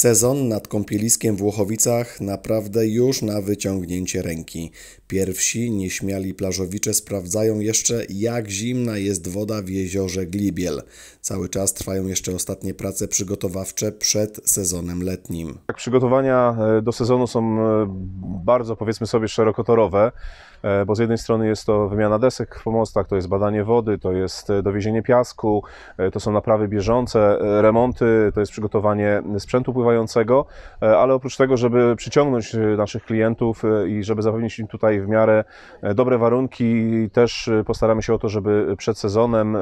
Sezon nad kąpieliskiem w Łochowicach naprawdę już na wyciągnięcie ręki. Pierwsi nieśmiali plażowicze sprawdzają jeszcze, jak zimna jest woda w jeziorze Glibiel. Cały czas trwają jeszcze ostatnie prace przygotowawcze przed sezonem letnim. Tak, przygotowania e, do sezonu są e, bardzo, powiedzmy sobie, szerokotorowe, e, bo z jednej strony jest to wymiana desek w pomostach, to jest badanie wody, to jest dowiezienie piasku, to są naprawy bieżące, remonty, to jest przygotowanie sprzętu pływającego, działającego, e, ale oprócz tego, żeby przyciągnąć e, naszych klientów e, i żeby zapewnić im tutaj w miarę dobre warunki, też postaramy się o to, żeby przed sezonem,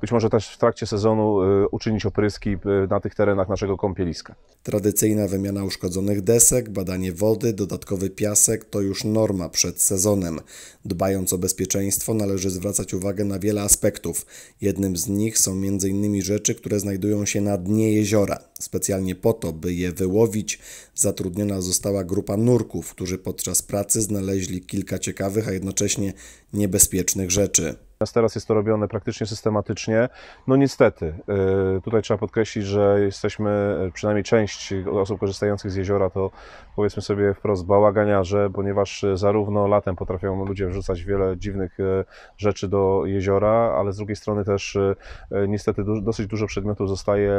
być może też w trakcie sezonu uczynić opryski na tych terenach naszego kąpieliska. Tradycyjna wymiana uszkodzonych desek, badanie wody, dodatkowy piasek to już norma przed sezonem. Dbając o bezpieczeństwo należy zwracać uwagę na wiele aspektów. Jednym z nich są m.in. rzeczy, które znajdują się na dnie jeziora, specjalnie po to, aby je wyłowić, zatrudniona została grupa nurków, którzy podczas pracy znaleźli kilka ciekawych, a jednocześnie niebezpiecznych rzeczy. Natomiast teraz jest to robione praktycznie systematycznie. No niestety, y, tutaj trzeba podkreślić, że jesteśmy, y, przynajmniej część osób korzystających z jeziora to powiedzmy sobie wprost bałaganiarze, ponieważ y, zarówno latem potrafią ludzie wrzucać wiele dziwnych rzeczy do jeziora, ale z drugiej strony też niestety dosyć dużo przedmiotów zostaje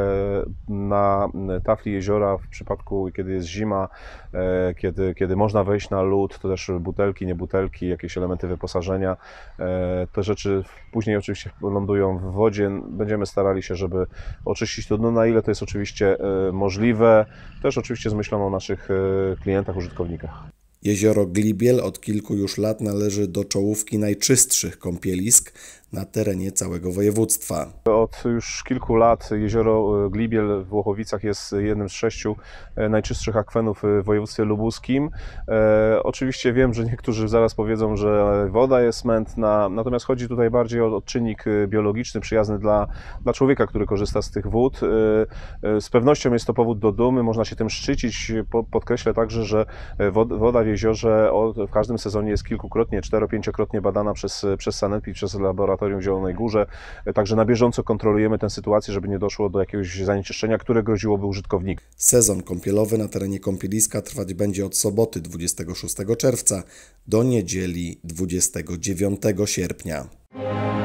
na tafli jeziora w przypadku, kiedy jest zima, kiedy, kiedy można wejść na lód, to też butelki, nie butelki, jakieś elementy wyposażenia, te rzeczy rzeczy później oczywiście lądują w wodzie. Będziemy starali się, żeby oczyścić to dno, na ile to jest oczywiście e, możliwe. Też oczywiście z myślą o naszych e, klientach, użytkownikach. Jezioro Glibiel od kilku już lat należy do czołówki najczystszych kąpielisk, na terenie całego województwa. Od już kilku lat jezioro e, Glibiel w Włochowicach jest jednym z sześciu e, najczystszych akwenów e, w województwie lubuskim. oczywiście wiem, że niektórzy zaraz powiedzą, że woda jest mętna, natomiast chodzi tutaj bardziej o, odczynnik czynnik biologiczny przyjazny dla, dla człowieka, który korzysta z tych wód. z pewnością jest to powód do dumy, można się tym szczycić. podkreślę także, że woda w jeziorze w każdym sezonie jest kilkukrotnie, cztero-pięciokrotnie badana przez, przez Sanepid, przez laboratorium Obserwatorium w Zielonej Górze. Także na bieżąco kontrolujemy tę sytuację, żeby nie doszło do jakiegoś zanieczyszczenia, które groziłoby użytkownikom. Sezon kąpielowy na terenie kąpieliska trwać będzie od soboty 26 czerwca do niedzieli 29 sierpnia.